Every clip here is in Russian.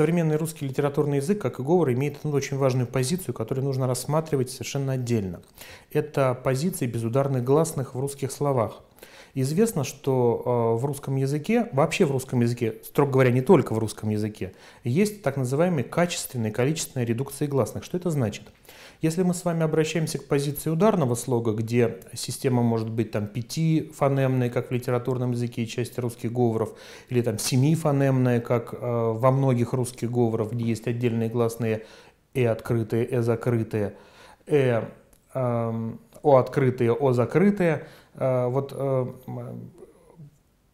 современный русский литературный язык, как и говор, имеет ну, очень важную позицию, которую нужно рассматривать совершенно отдельно. Это позиция безударных гласных в русских словах – Известно, что э, в русском языке, вообще в русском языке, строго говоря, не только в русском языке, есть так называемые качественные, количественные редукции гласных. Что это значит? Если мы с вами обращаемся к позиции ударного слога, где система может быть там пятифонемная, как в литературном языке и части русских говоров, или там семифонемная, как э, во многих русских говоров, где есть отдельные гласные «э» открытые, «э» закрытые, «э» Эм, о открытые, о закрытые. Э, вот э,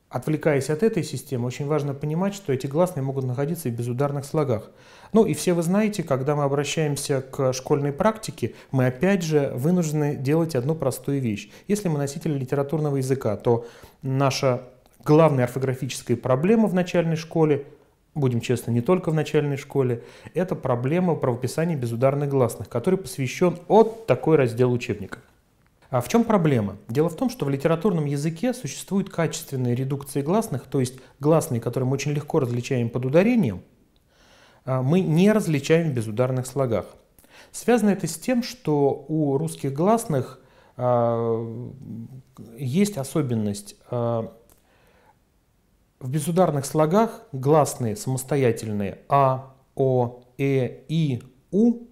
отвлекаясь от этой системы, очень важно понимать, что эти гласные могут находиться и в безударных слогах. Ну и все вы знаете, когда мы обращаемся к школьной практике, мы опять же вынуждены делать одну простую вещь. Если мы носители литературного языка, то наша главная орфографическая проблема в начальной школе будем честны, не только в начальной школе, это проблема правописания безударных гласных, который посвящен от такой раздел учебника. А в чем проблема? Дело в том, что в литературном языке существуют качественные редукции гласных, то есть гласные, которые мы очень легко различаем под ударением, а, мы не различаем в безударных слогах. Связано это с тем, что у русских гласных а, есть особенность а, в безударных слогах гласные самостоятельные А, О, Э, И, У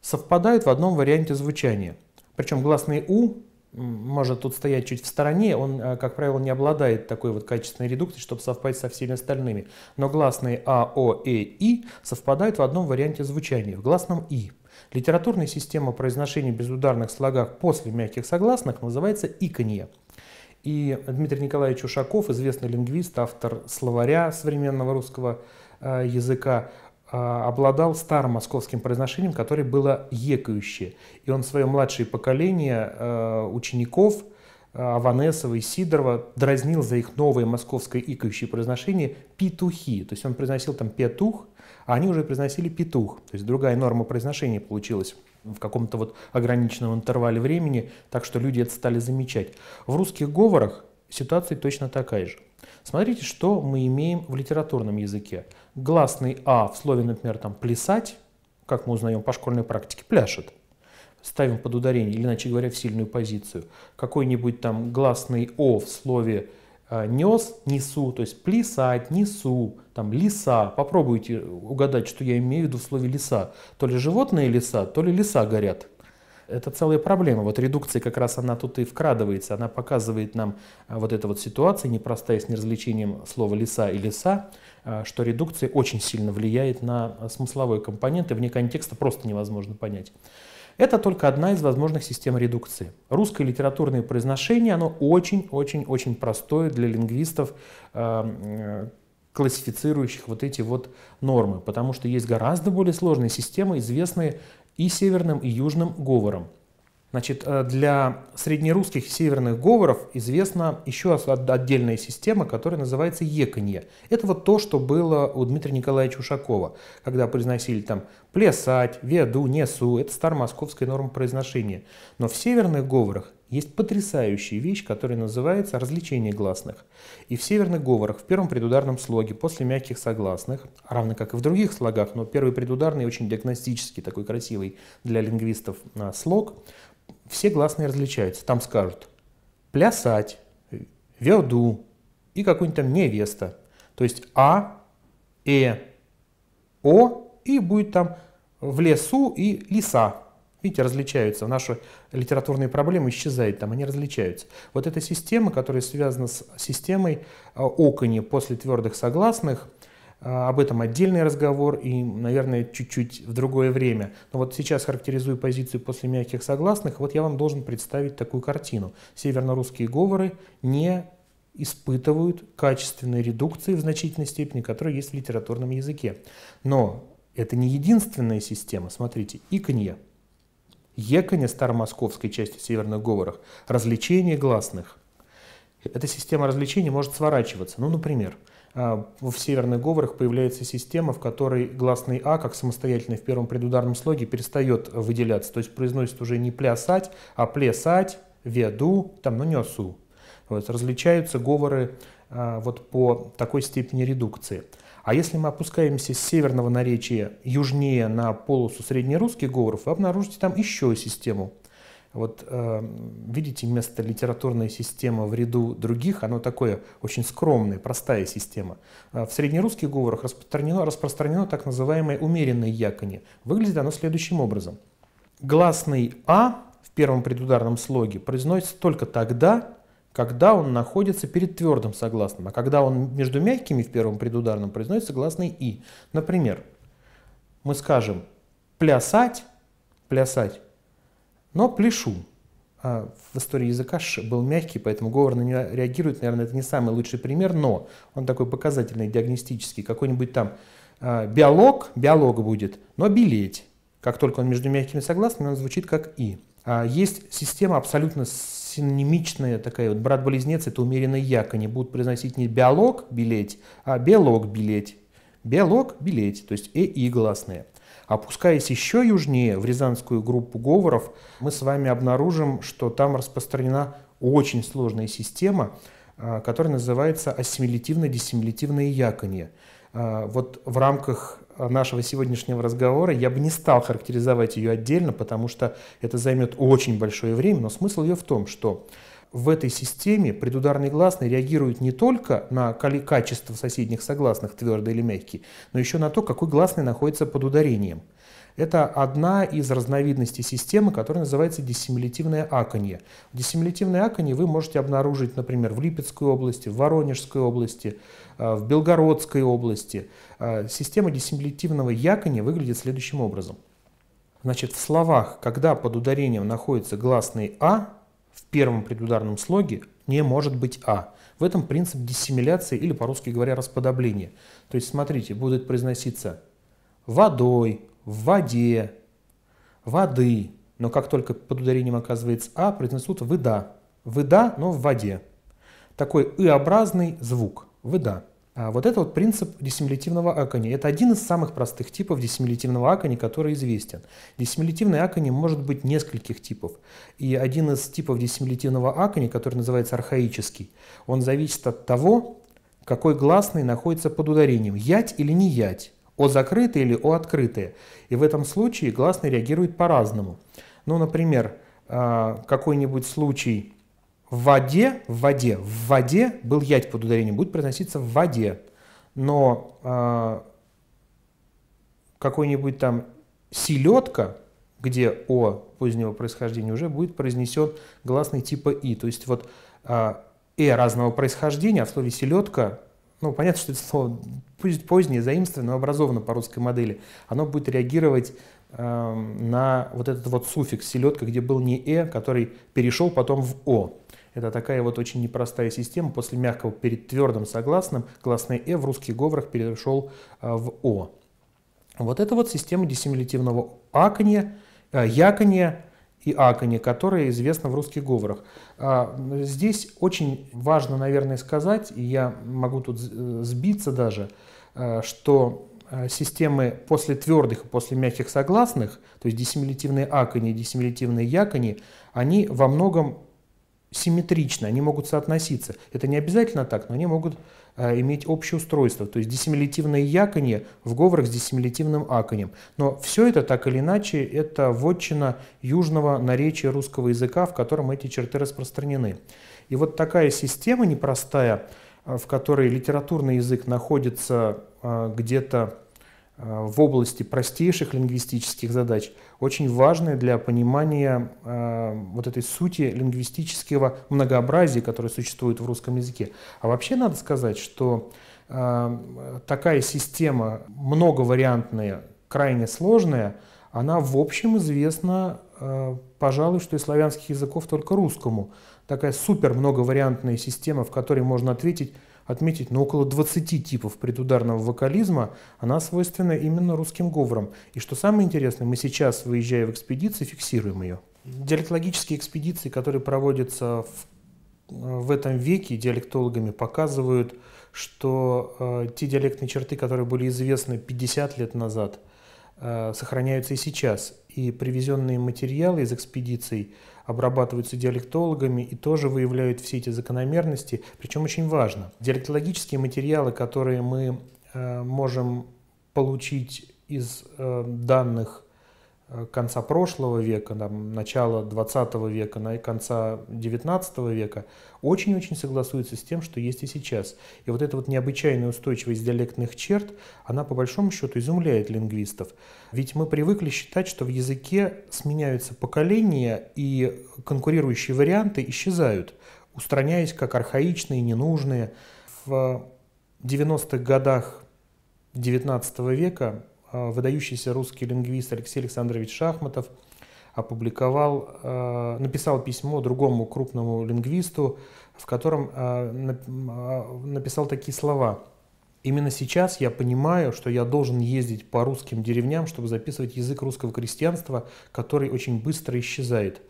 совпадают в одном варианте звучания. Причем гласный У может тут стоять чуть в стороне, он, э, как правило, не обладает такой вот качественной редукцией, чтобы совпасть со всеми остальными. Но гласные А, О, Э, И совпадают в одном варианте звучания, в гласном И. Литературная система произношения безударных слогах после мягких согласных называется иконье – и Дмитрий Николаевич Ушаков, известный лингвист, автор словаря современного русского э, языка, э, обладал старым московским произношением, которое было екающее. И он свое младшее поколение э, учеников – Аванесова и Сидорова дразнил за их новое московское икающее произношение «петухи». То есть он произносил там «петух», а они уже произносили «петух». То есть другая норма произношения получилась в каком-то вот ограниченном интервале времени, так что люди это стали замечать. В русских говорах ситуация точно такая же. Смотрите, что мы имеем в литературном языке. Гласный «а» в слове, например, там «плясать», как мы узнаем по школьной практике, пляшет – ставим под ударение, или, иначе говоря, в сильную позицию. Какой-нибудь там гласный «о» в слове а, «нес», «несу», то есть «плясать», «несу», там «лиса». Попробуйте угадать, что я имею в виду в слове «лиса». То ли животные лиса, то ли лиса горят. Это целая проблема. Вот редукция как раз она тут и вкрадывается. Она показывает нам а, вот эта вот ситуация, непростая с неразвлечением слова лиса и лиса, а, что редукция очень сильно влияет на смысловой компонент, и вне контекста просто невозможно понять. Это только одна из возможных систем редукции. Русское литературное произношение, оно очень-очень-очень простое для лингвистов, э, э, классифицирующих вот эти вот нормы, потому что есть гораздо более сложные системы, известные и северным, и южным говорам. Значит, э, для среднерусских северных говоров известна еще отдельная система, которая называется еканье. Это вот то, что было у Дмитрия Николаевича Ушакова, когда произносили там «плесать», «веду», «несу». Это старомосковская норма произношения. Но в северных говорах есть потрясающая вещь, которая называется развлечение гласных. И в северных говорах, в первом предударном слоге, после мягких согласных, равно как и в других слогах, но первый предударный очень диагностический, такой красивый для лингвистов а, слог, все гласные различаются. Там скажут плясать, верду и какой-нибудь там невеста. То есть А, Э, О и будет там в лесу и лиса Видите, различаются. Наши литературные проблемы исчезают там, они различаются. Вот эта система, которая связана с системой а, окони после твердых согласных – Э, об этом отдельный разговор и, наверное, чуть-чуть в другое время. Но вот сейчас характеризую позицию после мягких согласных. Вот я вам должен представить такую картину. Северно-русские говоры не испытывают качественной редукции в значительной степени, которая есть в литературном языке. Но это не единственная система. Смотрите, иконье, еконье старомосковской части северных говорах, развлечение гласных. Эта система развлечений может сворачиваться. Ну, например, а, в северных говорах появляется система, в которой гласный А, как самостоятельный в первом предударном слоге, перестает выделяться. То есть произносит уже не плясать, а плясать, веду, там, ну, несу. Вот, различаются говоры а, вот по такой степени редукции. А если мы опускаемся с северного наречия южнее на полосу среднерусских говоров, вы обнаружите там еще систему вот э, видите, место литературной системы в ряду других, оно такое очень скромное, простая система. Э, в среднерусских говорах распространено, распространено так называемое умеренное яконе. Выглядит оно следующим образом. Гласный «а» в первом предударном слоге произносится только тогда, когда он находится перед твердым согласным, а когда он между мягкими в первом предударном произносится гласный «и». Например, мы скажем «плясать», «плясать», но пляшу. А в истории языка был мягкий, поэтому говор на него реагирует. Наверное, это не самый лучший пример, но он такой показательный, диагностический. Какой-нибудь там а, биолог, биолог будет, но белеть. Как только он между мягкими согласными, он звучит как «и». А есть система абсолютно синонимичная такая, вот брат-близнец – это умеренный як, они будут произносить не биолог – белеть, а биолог, белеть, биолог, белеть, то есть «э» и гласные. Опускаясь еще южнее, в Рязанскую группу говоров, мы с вами обнаружим, что там распространена очень сложная система, а, которая называется ассимилятивно-диссимилятивное яконье. А, вот в рамках нашего сегодняшнего разговора я бы не стал характеризовать ее отдельно, потому что это займет очень большое время, но смысл ее в том, что в этой системе предударные гласные реагируют не только на качество соседних согласных, твердый или мягкий, но еще на то, какой гласный находится под ударением. Это одна из разновидностей системы, которая называется диссимилитивное аканье. Диссимилитивное аканье вы можете обнаружить, например, в Липецкой области, в Воронежской области, э, в Белгородской области. Э, система диссимилитивного якония выглядит следующим образом. Значит, в словах, когда под ударением находится гласный «а», в первом предударном слоге не может быть «а». В этом принцип диссимиляции или, по-русски говоря, расподобления. То есть, смотрите, будет произноситься «водой», «в воде», «воды», но как только под ударением оказывается «а», произнесут «выда». «Выда», но в воде. Такой «ы-образный» звук «выда». А, вот это вот принцип диссимилятивного акони. Это один из самых простых типов диссимилятивного акони, который известен. Диссимилятивный акони может быть нескольких типов. И один из типов диссимилятивного акони, который называется архаический, он зависит от того, какой гласный находится под ударением, ять или не ять, о закрытое или о открытое. И в этом случае гласный реагирует по-разному. Ну, например, а, какой-нибудь случай – в воде, в воде, в воде был ядь под ударением, будет произноситься в воде. Но э, какой-нибудь там селедка, где о позднего происхождения уже будет произнесен гласный типа и. То есть вот э, э разного происхождения, а в слове селедка, ну понятно, что это слово позднее, заимствовано, но образовано по русской модели, оно будет реагировать а, на вот этот вот суффикс селедка, где был не э, который перешел потом в о. Это такая вот очень непростая система. После мягкого перед твердым согласным гласный «э» в русских говорах перешел а, в «о». Вот это вот система диссимилитивного аканья, а, яканья и аканья, которая известна в русских говорах. А, здесь очень важно, наверное, сказать, и я могу тут э, сбиться даже, что системы после твердых и после мягких согласных, то есть диссимилитивные акони и диссимилятивные якони, они во многом симметрично, они могут соотноситься. Это не обязательно так, но они могут а, иметь общее устройство. То есть диссимилятивное яконье в говорах с диссимилятивным аконем. Но все это так или иначе, это вотчина южного наречия русского языка, в котором эти черты распространены. И вот такая система непростая, э, в которой литературный язык находится а, где-то Э, в области простейших лингвистических задач очень важны для понимания э, вот этой сути лингвистического многообразия, которое существует в русском языке. А вообще надо сказать, что э, такая система многовариантная, крайне сложная, она в общем известна, э, пожалуй, что из славянских языков только русскому. Такая супер многовариантная система, в которой можно ответить отметить, но около 20 типов предударного вокализма, она свойственна именно русским говорам. И что самое интересное, мы сейчас, выезжая в экспедиции, фиксируем ее. Диалектологические экспедиции, которые проводятся в, э, в этом веке диалектологами, показывают, что э, те диалектные черты, которые были известны 50 лет назад, э, сохраняются и сейчас. И привезенные материалы из экспедиций обрабатываются диалектологами и тоже выявляют все эти закономерности. Причем очень важно. Диалектологические материалы, которые мы э, можем получить из э, данных Э, конца прошлого века, там, начала 20 века, на конца 19 века, очень-очень согласуется с тем, что есть и сейчас. И вот эта вот необычайная устойчивость диалектных черт, она по большому счету изумляет лингвистов. Ведь мы привыкли считать, что в языке сменяются поколения, и конкурирующие варианты исчезают, устраняясь как архаичные, ненужные. В 90-х годах XIX века Э, выдающийся русский лингвист Алексей Александрович Шахматов опубликовал, э, написал письмо другому крупному лингвисту, в котором э, написал такие слова. Именно сейчас я понимаю, что я должен ездить по русским деревням, чтобы записывать язык русского крестьянства, который очень быстро исчезает.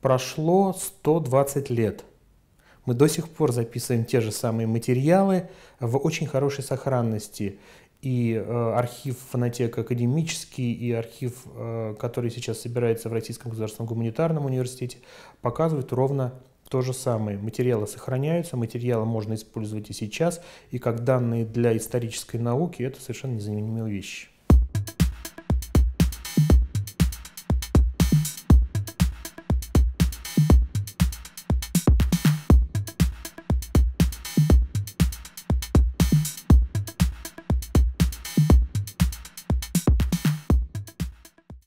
Прошло 120 лет. Мы до сих пор записываем те же самые материалы в очень хорошей сохранности и э, архив фонотек академический, и архив, э, который сейчас собирается в Российском государственном гуманитарном университете, показывают ровно то же самое. Материалы сохраняются, материалы можно использовать и сейчас, и как данные для исторической науки это совершенно незаменимые вещи.